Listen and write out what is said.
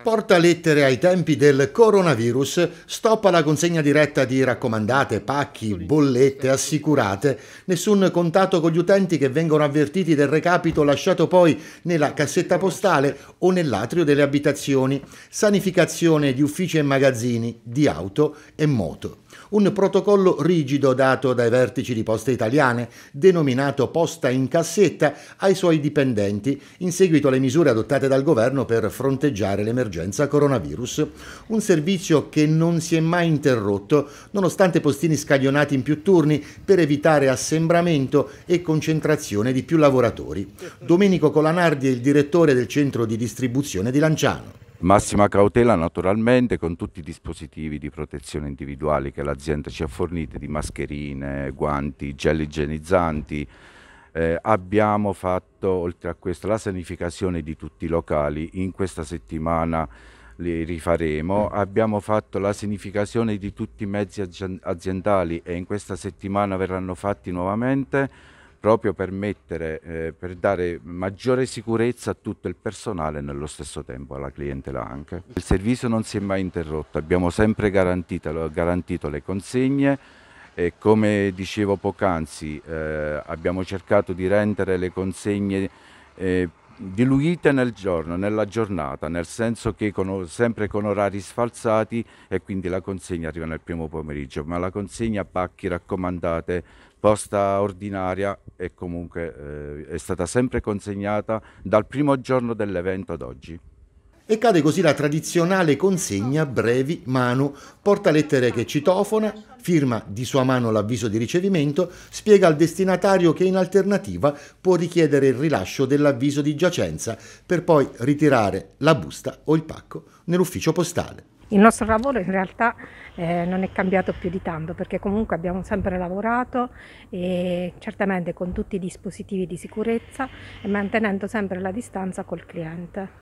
Porta lettere ai tempi del coronavirus, stop alla consegna diretta di raccomandate, pacchi, bollette assicurate, nessun contatto con gli utenti che vengono avvertiti del recapito lasciato poi nella cassetta postale o nell'atrio delle abitazioni, sanificazione di uffici e magazzini, di auto e moto. Un protocollo rigido dato dai vertici di poste italiane, denominato posta in cassetta, ai suoi dipendenti, in seguito alle misure adottate dal governo per fronteggiare l'emergenza coronavirus. Un servizio che non si è mai interrotto, nonostante postini scaglionati in più turni per evitare assembramento e concentrazione di più lavoratori. Domenico Colanardi è il direttore del centro di distribuzione di Lanciano. Massima cautela naturalmente con tutti i dispositivi di protezione individuali che l'azienda ci ha fornito, di mascherine, guanti, gel igienizzanti. Eh, abbiamo fatto oltre a questo la sanificazione di tutti i locali, in questa settimana li rifaremo, mm. abbiamo fatto la sanificazione di tutti i mezzi aziendali e in questa settimana verranno fatti nuovamente proprio per, mettere, eh, per dare maggiore sicurezza a tutto il personale e nello stesso tempo alla clientela anche. Il servizio non si è mai interrotto, abbiamo sempre garantito, garantito le consegne e come dicevo poc'anzi eh, abbiamo cercato di rendere le consegne eh, diluite nel giorno, nella giornata, nel senso che con, sempre con orari sfalsati e quindi la consegna arriva nel primo pomeriggio, ma la consegna a pacchi raccomandate, posta ordinaria è comunque eh, è stata sempre consegnata dal primo giorno dell'evento ad oggi e cade così la tradizionale consegna brevi mano, porta lettere che citofona, firma di sua mano l'avviso di ricevimento, spiega al destinatario che in alternativa può richiedere il rilascio dell'avviso di giacenza per poi ritirare la busta o il pacco nell'ufficio postale. Il nostro lavoro in realtà eh, non è cambiato più di tanto perché comunque abbiamo sempre lavorato e certamente con tutti i dispositivi di sicurezza e mantenendo sempre la distanza col cliente.